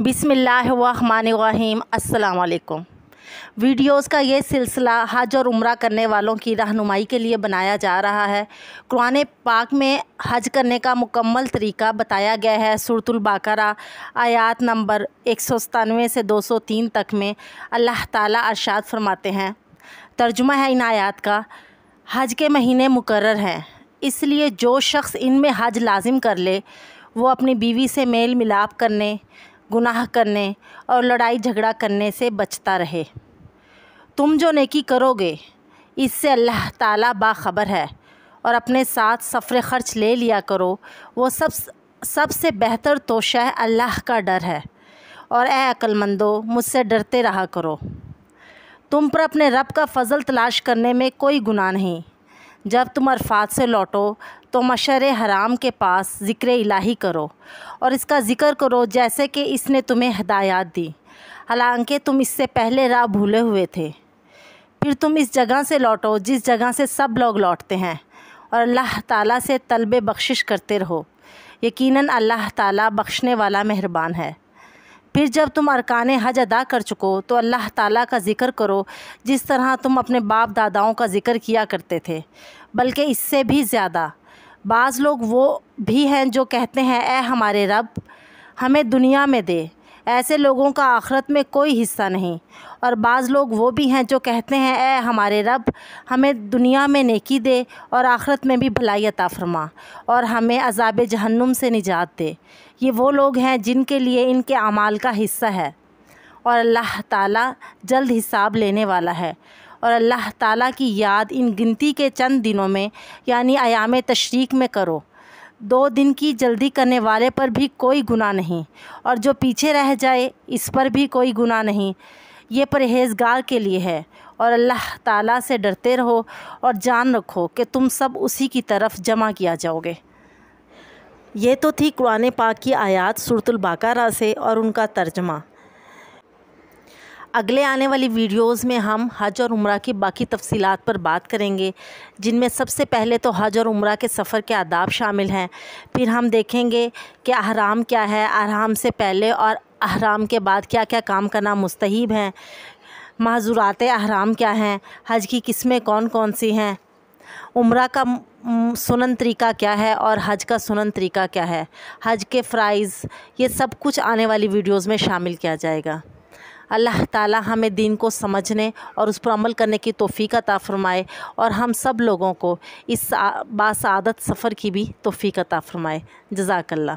बिसमीम् अल्लाम वीडियोस का ये सिलसिला हज और उम्र करने वालों की रहनुमाई के लिए बनाया जा रहा है कुरान पाक में हज करने का मुकम्मल तरीका बताया गया है सूरतुल्बाकरा आयात नंबर एक सौ सतानवे से दो सौ तीन तक में अल्लाह ताला अरशाद फरमाते हैं तर्जुमा है इन आयात का हज के महीने मुकर हैं इसलिए जो शख्स इनमें हज लाजिम कर ले वो अपनी बीवी से मेल मिलाप करने गुनाह करने और लड़ाई झगड़ा करने से बचता रहे तुम जो नेकी करोगे इससे अल्लाह ताला बाखबर है और अपने साथ सफ़र ख़र्च ले लिया करो वो सब सबसे बेहतर तोशा अल्लाह का डर है और ए अक्लमंदो मुझसे डरते रहा करो तुम पर अपने रब का फ़ज़ल तलाश करने में कोई गुनाह नहीं जब तुम अरफात से लौटो तो मशर हराम के पास ज़िक्र इलाही करो और इसका ज़िक्र करो जैसे कि इसने तुम्हें हदायत दी हालांकि तुम इससे पहले राह भूले हुए थे फिर तुम इस जगह से लौटो जिस जगह से सब लोग लौटते हैं और अल्लाह ताला से तलब बख्शिश करते रहो यकीनन अल्लाह ताला बख्शने वाला मेहरबान है फिर जब तुम अरकान हज अदा कर चुको तो अल्लाह ताला का ज़िक्र करो जिस तरह तुम अपने बाप दादाओं का ज़िक्र किया करते थे बल्कि इससे भी ज़्यादा बाज़ लोग वो भी हैं जो कहते हैं ए हमारे रब हमें दुनिया में दे ऐसे लोगों का आखरत में कोई हिस्सा नहीं और बाज़ लोग वो भी हैं जो कहते हैं ए हमारे रब हमें दुनिया में नेकी दे और आखरत में भी भलाई अता फरमा और हमें अजाब जहन्नुम से निजात दे ये वो लोग हैं जिनके लिए इनके अमाल का हिस्सा है और अल्लाह ताला जल्द हिसाब लेने वाला है और अल्लाह ताला की याद इन गिनती के चंद दिनों में यानी आयाम तशरीक में करो दो दिन की जल्दी करने वाले पर भी कोई गुना नहीं और जो पीछे रह जाए इस पर भी कोई गुना नहीं ये परहेजगार के लिए है और अल्लाह ताला से डरते रहो और जान रखो कि तुम सब उसी की तरफ जमा किया जाओगे ये तो थी कुरान पाक की आयात सूरतुल बाकारा से और उनका तर्जमा अगले आने वाली वीडियोस में हम हज और उम्र की बाकी तफसीलात पर बात करेंगे जिनमें सबसे पहले तो हज और उम्र के सफ़र के आदाब शामिल हैं फिर हम देखेंगे कि अहराम क्या है अहराम से पहले और अहराम के बाद क्या क्या काम करना मुस्तहब हैं महजूरात अहराम क्या हैं हज की किस्में कौन कौन सी हैं उम्र का सुनन तरीका क्या है और हज का सुनन तरीका क्या है हज के फ़्राइज़ ये सब कुछ आने वाली वीडियोस में शामिल किया जाएगा अल्लाह ताला हमें दीन को समझने और उस पर अमल करने की तोफ़ी अता फ़रमाए और हम सब लोगों को इस बासादत सफ़र की भी तोफ़ी अता फ़रमाए जजाकल्ला